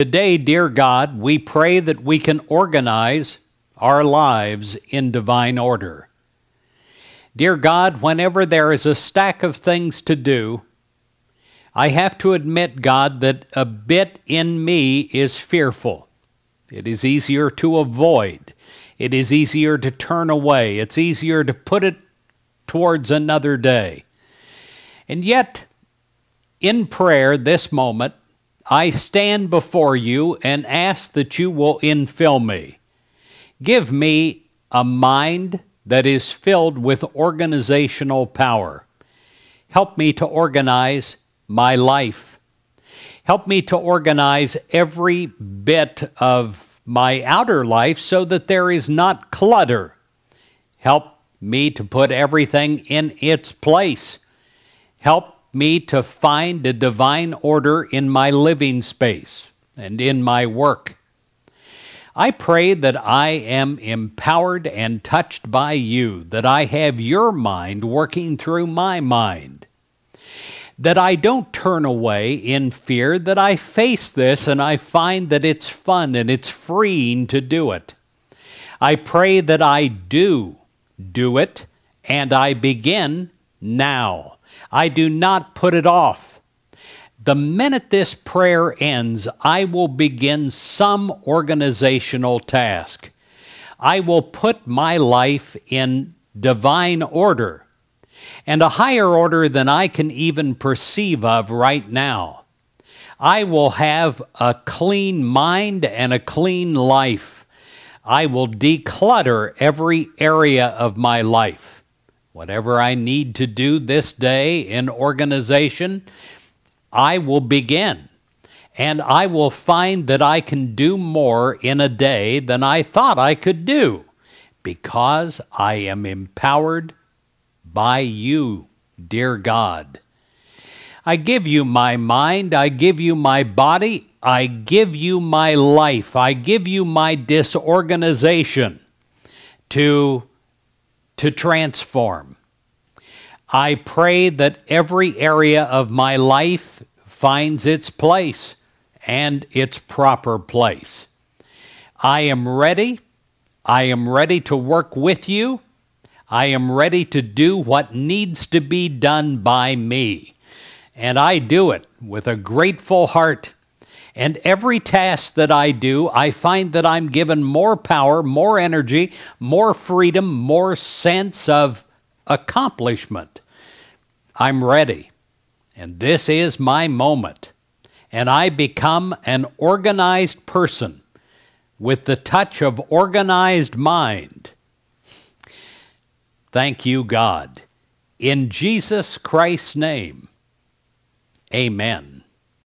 Today, dear God, we pray that we can organize our lives in divine order. Dear God, whenever there is a stack of things to do, I have to admit, God, that a bit in me is fearful. It is easier to avoid. It is easier to turn away. It's easier to put it towards another day. And yet, in prayer this moment, I stand before you and ask that you will infill me. Give me a mind that is filled with organizational power. Help me to organize my life. Help me to organize every bit of my outer life so that there is not clutter. Help me to put everything in its place. Help me to find a divine order in my living space and in my work. I pray that I am empowered and touched by you, that I have your mind working through my mind, that I don't turn away in fear, that I face this and I find that it's fun and it's freeing to do it. I pray that I do do it and I begin now. I do not put it off. The minute this prayer ends, I will begin some organizational task. I will put my life in divine order and a higher order than I can even perceive of right now. I will have a clean mind and a clean life. I will declutter every area of my life whatever I need to do this day in organization, I will begin. And I will find that I can do more in a day than I thought I could do because I am empowered by you, dear God. I give you my mind, I give you my body, I give you my life, I give you my disorganization to to transform. I pray that every area of my life finds its place and its proper place. I am ready. I am ready to work with you. I am ready to do what needs to be done by me. And I do it with a grateful heart and every task that I do, I find that I'm given more power, more energy, more freedom, more sense of accomplishment. I'm ready, and this is my moment. And I become an organized person with the touch of organized mind. Thank you, God. In Jesus Christ's name, amen.